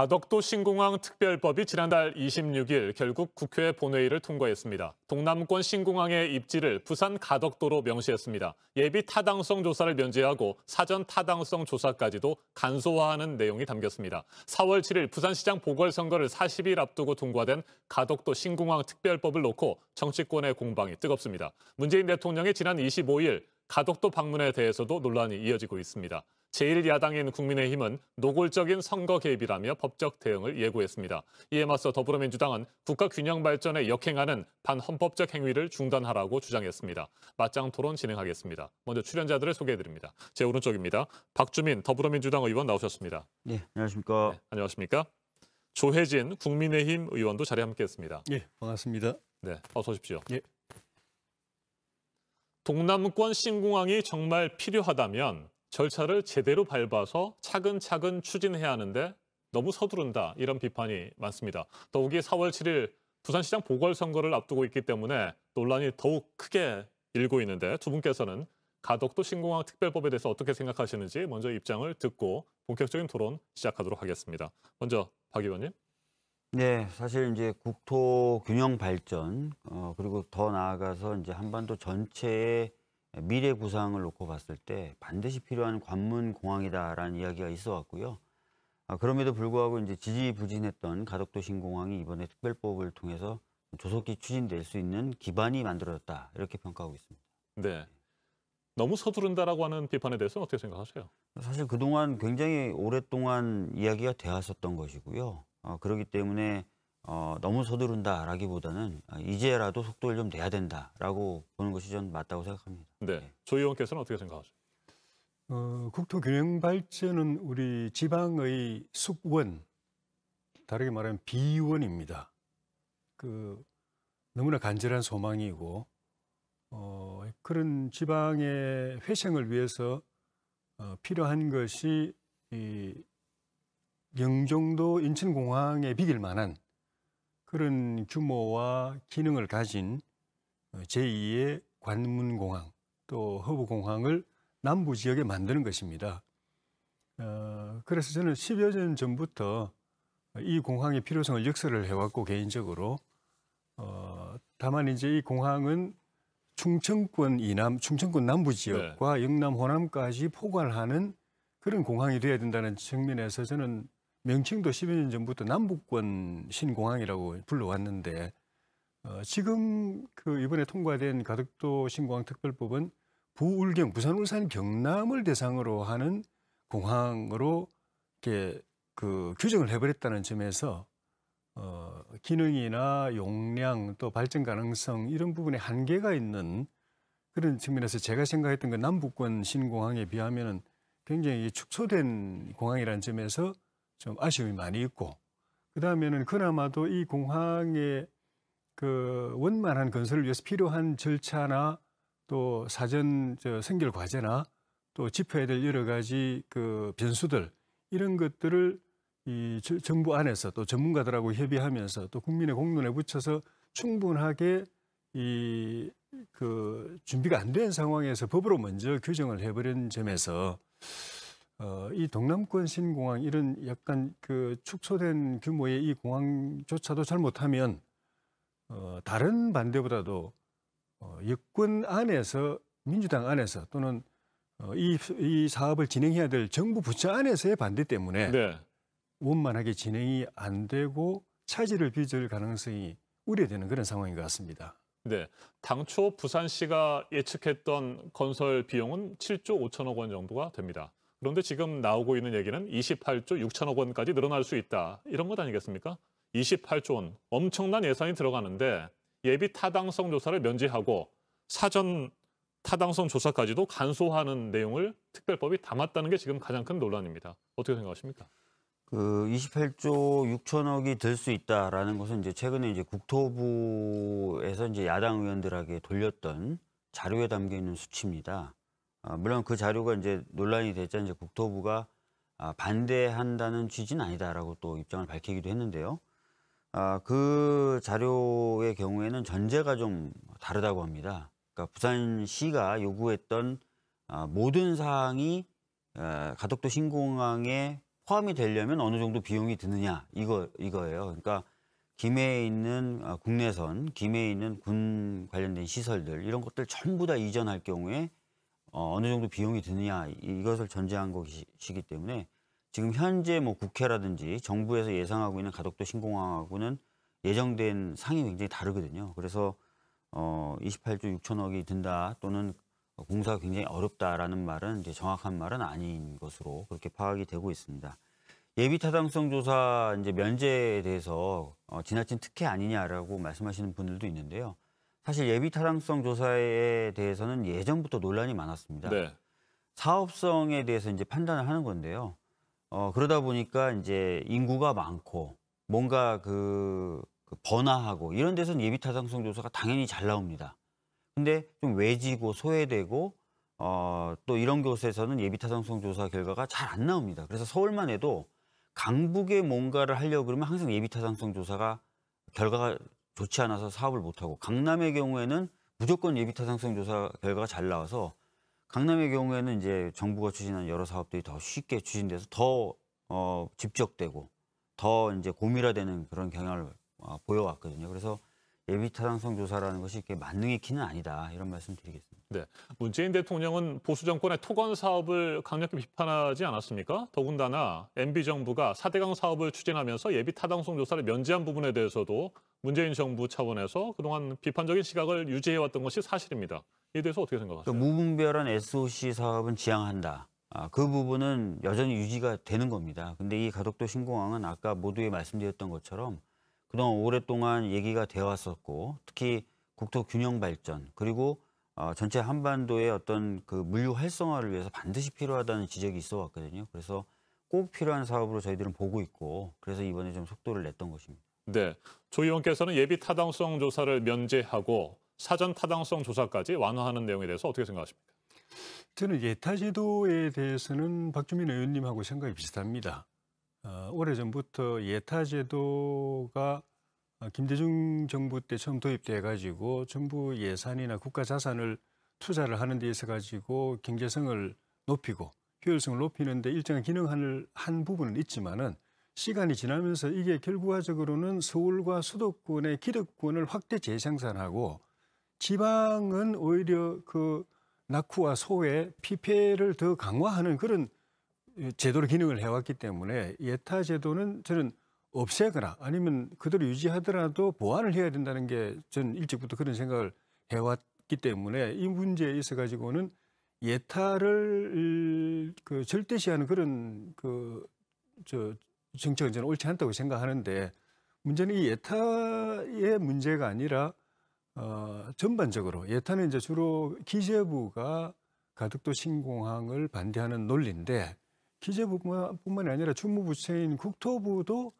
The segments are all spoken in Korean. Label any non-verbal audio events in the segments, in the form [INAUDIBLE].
가덕도 신공항 특별법이 지난달 26일 결국 국회 본회의를 통과했습니다. 동남권 신공항의 입지를 부산 가덕도로 명시했습니다. 예비 타당성 조사를 면제하고 사전 타당성 조사까지도 간소화하는 내용이 담겼습니다. 4월 7일 부산시장 보궐선거를 40일 앞두고 통과된 가덕도 신공항 특별법을 놓고 정치권의 공방이 뜨겁습니다. 문재인 대통령이 지난 25일 가덕도 방문에 대해서도 논란이 이어지고 있습니다. 제1야당인 국민의힘은 노골적인 선거 개입이라며 법적 대응을 예고했습니다. 이에 맞서 더불어민주당은 국가 균형 발전에 역행하는 반헌법적 행위를 중단하라고 주장했습니다. 맞짱 토론 진행하겠습니다. 먼저 출연자들을 소개해드립니다. 제 오른쪽입니다. 박주민 더불어민주당 의원 나오셨습니다. 네, 안녕하십니까. 네, 안녕하십니까. 조혜진 국민의힘 의원도 자리에 함께했습니다. 네, 예, 반갑습니다. 네, 어서 오십시오. 네. 동남권 신공항이 정말 필요하다면 절차를 제대로 밟아서 차근차근 추진해야 하는데 너무 서두른다 이런 비판이 많습니다. 더욱이 4월 7일 부산시장 보궐선거를 앞두고 있기 때문에 논란이 더욱 크게 일고 있는데 두 분께서는 가덕도 신공항 특별법에 대해서 어떻게 생각하시는지 먼저 입장을 듣고 본격적인 토론 시작하도록 하겠습니다. 먼저 박 의원님. 네, 사실 이제 국토 균형 발전 어, 그리고 더 나아가서 이제 한반도 전체의 미래 구상을 놓고 봤을 때 반드시 필요한 관문 공항이다라는 이야기가 있어 왔고요. 아, 그럼에도 불구하고 이제 지지부진했던 가덕도 신공항이 이번에 특별법을 통해서 조속히 추진될 수 있는 기반이 만들어졌다 이렇게 평가하고 있습니다. 네. 너무 서두른다라고 하는 비판에 대해서 어떻게 생각하세요? 사실 그동안 굉장히 오랫동안 이야기가 되었었던 것이고요. 어, 그렇기 때문에 어, 너무 서두른다라기보다는 아, 이제라도 속도를 좀 내야 된다라고 보는 것이 전 맞다고 생각합니다. 네, 예. 조 의원께서는 어떻게 생각하세요? 어, 국토 균형 발전은 우리 지방의 숙원, 다르게 말하면 비원입니다. 그 너무나 간절한 소망이고 어, 그런 지방의 회생을 위해서 어, 필요한 것이 이 영종도 인천공항에 비길 만한 그런 규모와 기능을 가진 어, 제2의 관문공항 또 허브공항을 남부 지역에 만드는 것입니다. 어, 그래서 저는 10여 년 전부터 이 공항의 필요성을 역설을 해왔고 개인적으로 어, 다만 이제 이 공항은 충청권 이남, 충청권 남부 지역과 네. 영남 호남까지 포괄하는 그런 공항이 되어야 된다는 측면에서 저는 명칭도 10여 년 전부터 남북권 신공항이라고 불러왔는데 어, 지금 그 이번에 통과된 가덕도 신공항 특별법은 부울경 부산 울산 경남을 대상으로 하는 공항으로 이렇게 그 규정을 해버렸다는 점에서 어, 기능이나 용량 또 발전 가능성 이런 부분에 한계가 있는 그런 측면에서 제가 생각했던 그 남북권 신공항에 비하면은 굉장히 축소된 공항이라는 점에서 좀 아쉬움이 많이 있고 그 다음에는 그나마도 이 공항의 그 원만한 건설을 위해서 필요한 절차나 또 사전 저생결 과제나 또 짚어야 될 여러 가지 그 변수들 이런 것들을 이 정부 안에서 또 전문가들하고 협의하면서 또 국민의 공론에 붙여서 충분하게 이 그 준비가 안 된 상황에서 법으로 먼저 규정을 해버린 점에서 어, 이 동남권 신공항 이런 약간 그 축소된 규모의 이 공항조차도 잘못하면 어, 다른 반대보다도 어, 여권 안에서 민주당 안에서 또는 어, 이, 이 사업을 진행해야 될 정부 부처 안에서의 반대 때문에 네. 원만하게 진행이 안 되고 차질을 빚을 가능성이 우려되는 그런 상황인 것 같습니다. 네, 당초 부산시가 예측했던 건설 비용은 7조 5천억 원 정도가 됩니다. 그런데 지금 나오고 있는 얘기는 28조 6천억 원까지 늘어날 수 있다. 이런 것 아니겠습니까? 28조 원 엄청난 예산이 들어가는데 예비 타당성 조사를 면제하고 사전 타당성 조사까지도 간소화하는 내용을 특별법이 담았다는 게 지금 가장 큰 논란입니다. 어떻게 생각하십니까? 그 28조 6천억이 될 수 있다라는 것은 이제 최근에 이제 국토부에서 이제 야당 의원들에게 돌렸던 자료에 담겨 있는 수치입니다. 아, 물론 그 자료가 이제 논란이 됐자 이제 국토부가 아, 반대한다는 취지는 아니다라고 또 입장을 밝히기도 했는데요. 아, 그 자료의 경우에는 전제가 좀 다르다고 합니다. 그러니까 부산시가 요구했던 아, 모든 사항이 아, 가덕도 신공항에 포함이 되려면 어느 정도 비용이 드느냐 이거 이거예요. 그러니까 김해에 있는 아, 국내선, 김해에 있는 군 관련된 시설들 이런 것들 전부 다 이전할 경우에 어, 어느 정도 비용이 드느냐 이것을 전제한 것이기 때문에 지금 현재 뭐 국회라든지 정부에서 예상하고 있는 가덕도 신공항하고는 예정된 상이 굉장히 다르거든요. 그래서 어, 28조 6천억이 든다 또는 공사가 굉장히 어렵다라는 말은 이제 정확한 말은 아닌 것으로 그렇게 파악이 되고 있습니다. 예비 타당성 조사 이제 면제에 대해서 어, 지나친 특혜 아니냐라고 말씀하시는 분들도 있는데요. 사실 예비 타당성 조사에 대해서는 예전부터 논란이 많았습니다. 네. 사업성에 대해서 이제 판단을 하는 건데요. 어, 그러다 보니까 이제 인구가 많고 뭔가 그, 그 번화하고 이런 데서는 예비 타당성 조사가 당연히 잘 나옵니다. 근데 좀 외지고 소외되고 어, 또 이런 곳에서는 예비 타당성 조사 결과가 잘 안 나옵니다. 그래서 서울만 해도 강북에 뭔가를 하려고 그러면 항상 예비 타당성 조사가 결과가 좋지 않아서 사업을 못하고 강남의 경우에는 무조건 예비타당성 조사 결과가 잘 나와서 강남의 경우에는 이제 정부가 추진한 여러 사업들이 더 쉽게 추진돼서 더 어, 집적되고 더 이제 고밀화되는 그런 경향을 어, 보여왔거든요. 그래서 예비타당성 조사라는 것이 이렇게 만능의 키는 아니다 이런 말씀 드리겠습니다. 네, 문재인 대통령은 보수 정권의 토건 사업을 강력히 비판하지 않았습니까? 더군다나 MB 정부가 4대강 사업을 추진하면서 예비타당성 조사를 면제한 부분에 대해서도 문재인 정부 차원에서 그동안 비판적인 시각을 유지해왔던 것이 사실입니다. 이에 대해서 어떻게 생각하세요? 그 무분별한 SOC 사업은 지양한다. 아, 그 부분은 여전히 유지가 되는 겁니다. 근데 이 가덕도 신공항은 아까 모두에 말씀드렸던 것처럼 그동안 오랫동안 얘기가 되어 왔었고 특히 국토 균형 발전 그리고 어, 전체 한반도의 어떤 그 물류 활성화를 위해서 반드시 필요하다는 지적이 있어 왔거든요. 그래서 꼭 필요한 사업으로 저희들은 보고 있고 그래서 이번에 좀 속도를 냈던 것입니다. 네, 조 의원께서는 예비 타당성 조사를 면제하고 사전 타당성 조사까지 완화하는 내용에 대해서 어떻게 생각하십니까? 저는 예타제도에 대해서는 박주민 의원님하고 생각이 비슷합니다. 어, 오래전부터 예타제도가 김대중 정부 때 처음 도입돼 가지고 정부 예산이나 국가 자산을 투자를 하는 데 있어 가지고 경제성을 높이고 효율성을 높이는데 일정한 기능을 한 부분은 있지만은 시간이 지나면서 이게 결과적으로는 서울과 수도권의 기득권을 확대 재생산하고 지방은 오히려 그 낙후와 소외, 피폐를 더 강화하는 그런 제도를 기능을 해왔기 때문에 예타 제도는 저는 없애거나 아니면 그대로 유지하더라도 보완을 해야 된다는 게 전 일찍부터 그런 생각을 해왔기 때문에 이 문제에 있어 가지고는 예타를 그 절대시하는 그런 그저 정책은 저는 옳지 않다고 생각하는데 문제는 이 예타의 문제가 아니라 어, 전반적으로 예타는 이제 주로 기재부가 가덕도 신공항을 반대하는 논리인데 기재부뿐만 아니라 주무부처인 국토부도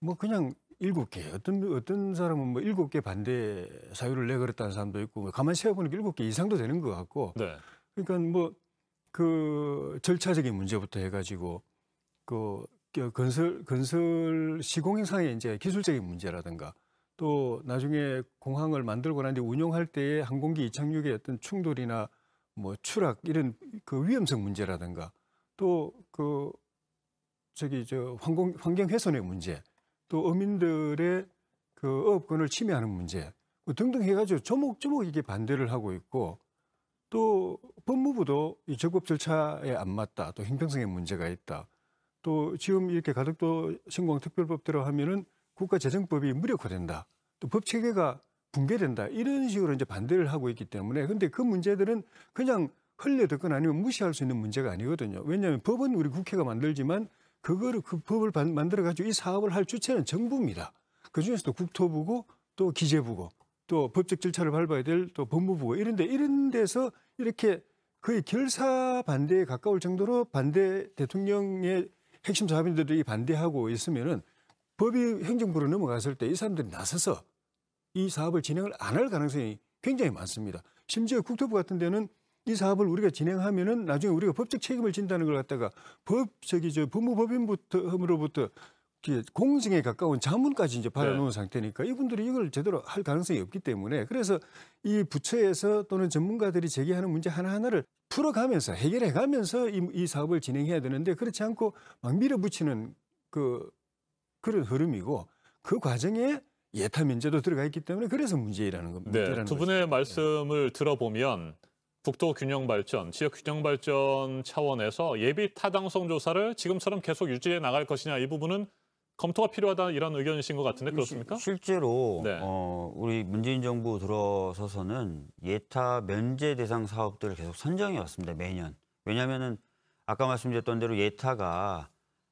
뭐 그냥 일곱 개 어떤 어떤 사람은 뭐 일곱 개 반대 사유를 내걸었다는 사람도 있고 뭐 가만 히 세어보니까 일곱 개 이상도 되는 것 같고 네. 그러니까 뭐 그 절차적인 문제부터 해가지고 그그 건설 건설 시공상의 이제 기술적인 문제라든가 또 나중에 공항을 만들고 난 뒤 운용할 때의 항공기 이착륙의 어떤 충돌이나 뭐 추락 이런 그 위험성 문제라든가 또 그 저기 저 환경 환경 훼손의 문제 또 어민들의 그 어업권을 침해하는 문제 뭐 등등 해가지고 조목조목 이게 반대를 하고 있고 또 법무부도 이 적법 절차에 안 맞다 또 형평성에 문제가 있다 또 지금 이렇게 가덕도 신공특별법대로 하면은 국가재정법이 무력화된다. 또 법 체계가 붕괴된다. 이런 식으로 이제 반대를 하고 있기 때문에 근데 그 문제들은 그냥 흘려듣거나 아니면 무시할 수 있는 문제가 아니거든요. 왜냐하면 법은 우리 국회가 만들지만 그거를 그 법을 만들어 가지고 이 사업을 할 주체는 정부입니다. 그 중에서도 국토부고 또 기재부고 또 법적 절차를 밟아야 될 또 법무부고 이런데 이런 데서 이렇게 거의 결사 반대에 가까울 정도로 반대 대통령의 핵심 사업인들이 반대하고 있으면은 법이 행정부로 넘어갔을 때 이 사람들이 나서서 이 사업을 진행을 안 할 가능성이 굉장히 많습니다. 심지어 국토부 같은 데는 이 사업을 우리가 진행하면은 나중에 우리가 법적 책임을 진다는 걸 갖다가 법 저기 저 법무법인부터 흠으로부터 공증에 가까운 자문까지 이제 발효놓은 네. 상태니까 이분들이 이걸 제대로 할 가능성이 없기 때문에 그래서 이 부처에서 또는 전문가들이 제기하는 문제 하나하나를 풀어가면서 해결해 가면서 이, 이 사업을 진행해야 되는데 그렇지 않고 막 밀어붙이는 그 그런 흐름이고 그 과정에 예타 면제도 들어가 있기 때문에 그래서 문제라는 겁니다. 네, 두 분의 것죠 네. 말씀을 들어보면 국토 균형 발전, 지역 균형 발전 차원에서 예비 타당성 조사를 지금처럼 계속 유지해 나갈 것이냐 이 부분은 검토가 필요하다 이런 의견이신 것 같은데 그렇습니까? 시, 실제로 네. 어, 우리 문재인 정부 들어서서는 예타 면제 대상 사업들을 계속 선정해 왔습니다 매년. 왜냐하면은 아까 말씀드렸던 대로 예타가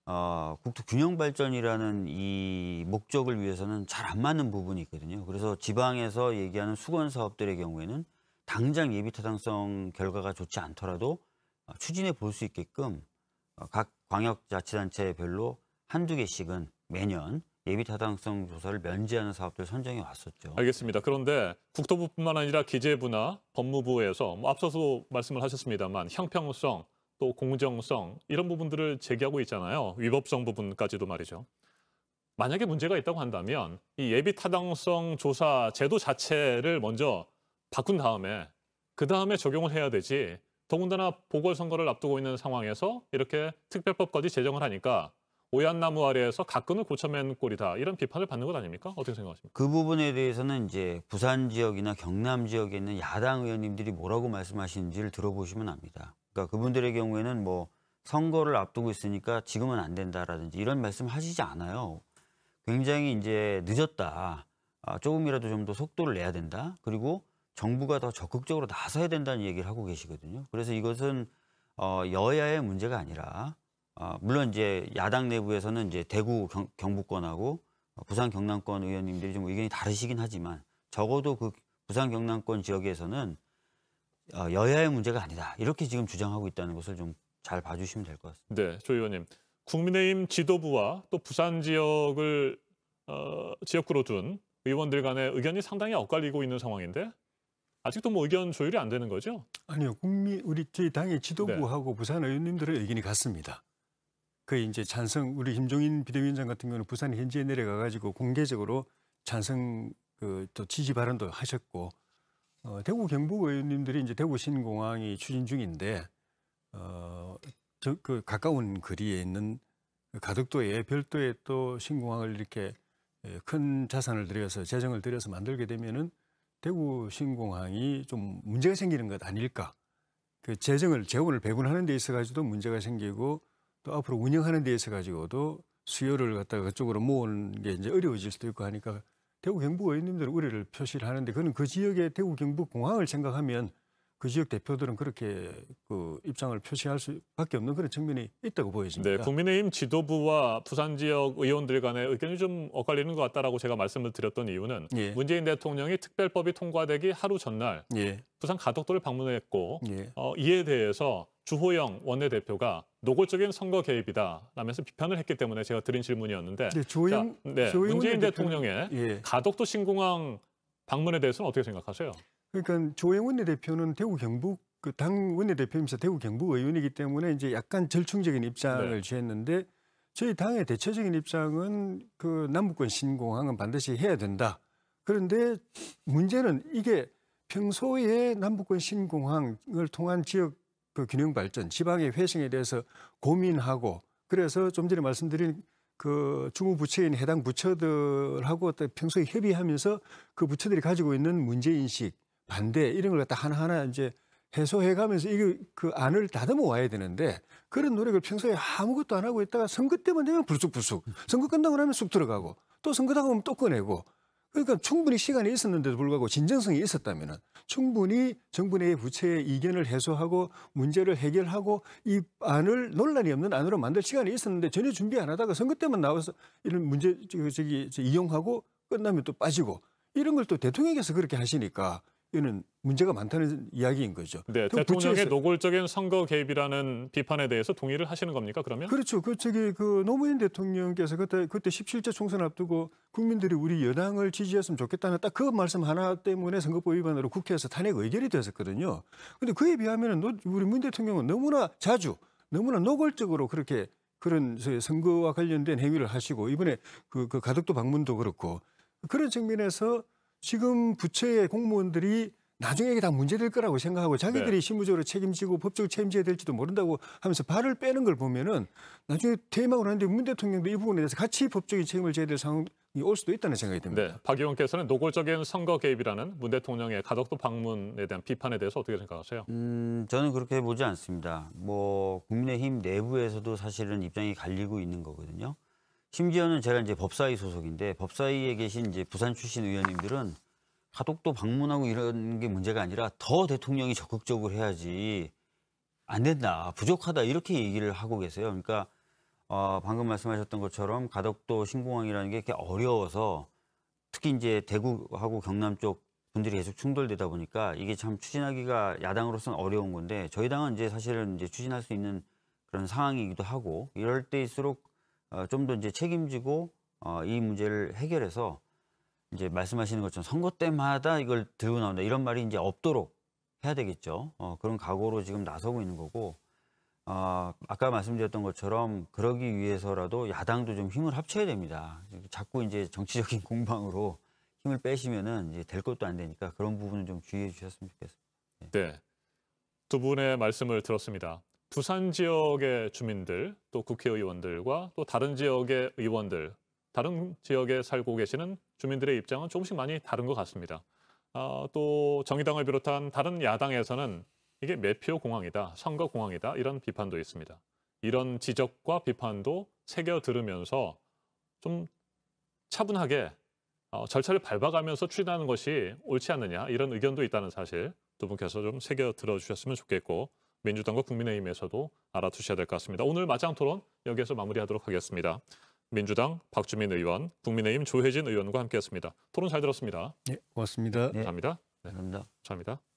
어, 국토 균형 발전이라는 이 목적을 위해서는 잘 안 맞는 부분이 있거든요. 그래서 지방에서 얘기하는 수건 사업들의 경우에는 당장 예비 타당성 결과가 좋지 않더라도 추진해 볼 수 있게끔 각 광역자치단체별로 한두 개씩은 매년 예비 타당성 조사를 면제하는 사업들 선정해 왔었죠. 알겠습니다. 그런데 국토부뿐만 아니라 기재부나 법무부에서 뭐 앞서서 말씀을 하셨습니다만 형평성 또 공정성 이런 부분들을 제기하고 있잖아요. 위법성 부분까지도 말이죠. 만약에 문제가 있다고 한다면 이 예비 타당성 조사 제도 자체를 먼저 바꾼 다음에 그 다음에 적용을 해야 되지. 더군다나 보궐선거를 앞두고 있는 상황에서 이렇게 특별법까지 제정을 하니까 오얏나무 아래에서 가끔은 고쳐맨 꼴이다. 이런 비판을 받는 것 아닙니까? 어떻게 생각하십니까? 그 부분에 대해서는 이제 부산 지역이나 경남 지역에 있는 야당 의원님들이 뭐라고 말씀하시는지를 들어보시면 압니다. 그러니까 그분들의 경우에는 뭐 선거를 앞두고 있으니까 지금은 안 된다라든지 이런 말씀 하시지 않아요. 굉장히 이제 늦었다. 아, 조금이라도 좀 더 속도를 내야 된다. 그리고 정부가 더 적극적으로 나서야 된다는 얘기를 하고 계시거든요. 그래서 이것은 어, 여야의 문제가 아니라 아, 물론 이제 야당 내부에서는 이제 대구 경, 경북권하고 부산 경남권 의원님들이 좀 의견이 다르시긴 하지만 적어도 그 부산 경남권 지역에서는 어, 여야의 문제가 아니다 이렇게 지금 주장하고 있다는 것을 좀 잘 봐주시면 될 것 같습니다. 네, 조 의원님. 국민의힘 지도부와 또 부산 지역을 어, 지역구로 둔 의원들 간의 의견이 상당히 엇갈리고 있는 상황인데 아직도 뭐 의견 조율이 안 되는 거죠? 아니요, 국민 우리 저희 당의 지도부하고 네. 부산 의원님들의 의견이 같습니다. 그 이제 찬성 우리 김종인 비대위원장 같은 경우는 부산 현지에 내려가 가지고 공개적으로 찬성 그또 지지 발언도 하셨고 어, 대구 경북 의원님들이 이제 대구 신공항이 추진 중인데 어, 저, 그 가까운 거리에 있는 그 가덕도에 별도의 또 신공항을 이렇게 예, 큰 자산을 들여서 재정을 들여서 만들게 되면은 대구 신공항이 좀 문제가 생기는 것 아닐까? 그 재정을 재원을 배분하는 데 있어 가지고도 문제가 생기고 또 앞으로 운영하는 데있어 가지고도 수요를 갖다가 그쪽으로 모으는 게 이제 어려워질 수도 있고 하니까 대구 경북 의원님들은 우려를 표시를 하는데 그는 그 지역의 대구 경북 공항을 생각하면 그 지역 대표들은 그렇게 그 입장을 표시할 수밖에 없는 그런 측면이 있다고 보여집니다. 네, 국민의힘 지도부와 부산 지역 의원들 간의 의견이 좀 엇갈리는 것 같다라고 제가 말씀을 드렸던 이유는 예. 문재인 대통령이 특별법이 통과되기 하루 전날 예. 부산 가덕도를 방문했고 예. 어, 이에 대해서 주호영 원내대표가 노골적인 선거 개입이다 라면서 비판을 했기 때문에 제가 드린 질문이었는데 네, 주호영, 자, 네, 문재인 대통령의 예. 가덕도 신공항 방문에 대해서는 어떻게 생각하세요? 그러니까 조영원 내 대표는 대구 경북 그 당 원내대표이면서 대구 경북 의원이기 때문에 이제 약간 절충적인 입장을 네. 취했는데 저희 당의 대체적인 입장은 그 남북권 신공항은 반드시 해야 된다. 그런데 문제는 이게 평소에 남북권 신공항을 통한 지역 그 균형 발전, 지방의 회생에 대해서 고민하고 그래서 좀 전에 말씀드린 그중무부처인 해당 부처들하고 평소에 협의하면서 그 부처들이 가지고 있는 문제인식 반대 이런 걸 갖다 하나하나 이제 해소해 가면서 이게 그 안을 다듬어 와야 되는데 그런 노력을 평소에 아무것도 안 하고 있다가 선거 때만 되면 불쑥불쑥 선거 끝나고 나면 쑥 들어가고 또 선거 다가면 또 꺼내고 그러니까 충분히 시간이 있었는데도 불구하고 진정성이 있었다면은 충분히 정부 내의 부채의 이견을 해소하고 문제를 해결하고 이 안을 논란이 없는 안으로 만들 시간이 있었는데 전혀 준비 안 하다가 선거 때만 나와서 이런 문제 저기, 저기 이용하고 끝나면 또 빠지고 이런 걸 또 대통령께서 그렇게 하시니까 이는 문제가 많다는 이야기인 거죠. 네, 그 대통령의 에 노골적인 선거 개입이라는 비판에 대해서 동의를 하시는 겁니까? 그러면 그렇죠. 그 저기 그 노무현 대통령께서 그때 그때 17대 총선 앞두고 국민들이 우리 여당을 지지했으면 좋겠다는 딱 그 말씀 하나 때문에 선거법 위반으로 국회에서 탄핵 의결이 됐었거든요. 근데 그에 비하면 은 우리 문 대통령은 너무나 자주 너무나 노골적으로 그렇게 그런 선거와 관련된 행위를 하시고 이번에 그, 그 가덕도 방문도 그렇고 그런 측면에서 지금 부처의 공무원들이 나중에 이게 다 문제될 거라고 생각하고 자기들이 네. 실무적으로 책임지고 법적으로 책임져야 될지도 모른다고 하면서 발을 빼는 걸 보면은 나중에 퇴임하고 나는데 문 대통령도 이 부분에 대해서 같이 법적인 책임을 져야 될 상황이 올 수도 있다는 생각이 듭니다. 네. 박 의원께서는 노골적인 선거 개입이라는 문 대통령의 가덕도 방문에 대한 비판에 대해서 어떻게 생각하세요? 음, 저는 그렇게 보지 않습니다. 뭐 국민의힘 내부에서도 사실은 입장이 갈리고 있는 거거든요. 심지어는 제가 이제 법사위 소속인데 법사위에 계신 이제 부산 출신 의원님들은 가덕도 방문하고 이런 게 문제가 아니라 더 대통령이 적극적으로 해야지 안 된다 부족하다 이렇게 얘기를 하고 계세요. 그러니까 어, 방금 말씀하셨던 것처럼 가덕도 신공항이라는 게 이렇게 어려워서 특히 이제 대구하고 경남 쪽 분들이 계속 충돌되다 보니까 이게 참 추진하기가 야당으로서는 어려운 건데 저희 당은 이제 사실은 이제 추진할 수 있는 그런 상황이기도 하고 이럴 때일수록 어, 좀더 이제 책임지고 어, 이 문제를 해결해서 이제 말씀하시는 것처럼 선거 때마다 이걸 들고 나온다 이런 말이 이제 없도록 해야 되겠죠. 어, 그런 각오로 지금 나서고 있는 거고 어, 아까 말씀드렸던 것처럼 그러기 위해서라도 야당도 좀 힘을 합쳐야 됩니다. 자꾸 이제 정치적인 [LAUGHS] 공방으로 힘을 빼시면은 이제 될 것도 안 되니까 그런 부분은 좀 주의해 주셨으면 좋겠습니다. 네. 네. 두 분의 말씀을 들었습니다. 부산 지역의 주민들, 또 국회의원들과 또 다른 지역의 의원들, 다른 지역에 살고 계시는 주민들의 입장은 조금씩 많이 다른 것 같습니다. 어, 또 정의당을 비롯한 다른 야당에서는 이게 매표 공항이다, 선거 공항이다 이런 비판도 있습니다. 이런 지적과 비판도 새겨 들으면서 좀 차분하게 어, 절차를 밟아가면서 추진하는 것이 옳지 않느냐 이런 의견도 있다는 사실 두 분께서 좀 새겨 들어주셨으면 좋겠고 민주당과 국민의힘에서도 알아두셔야 될 것 같습니다. 오늘 마장 토론 여기에서 마무리하도록 하겠습니다. 민주당 박주민 의원, 국민의힘 조혜진 의원과 함께했습니다. 토론 잘 들었습니다. 네, 고맙습니다. 네. 감사합니다. 네. 감사합니다. 감사합니다.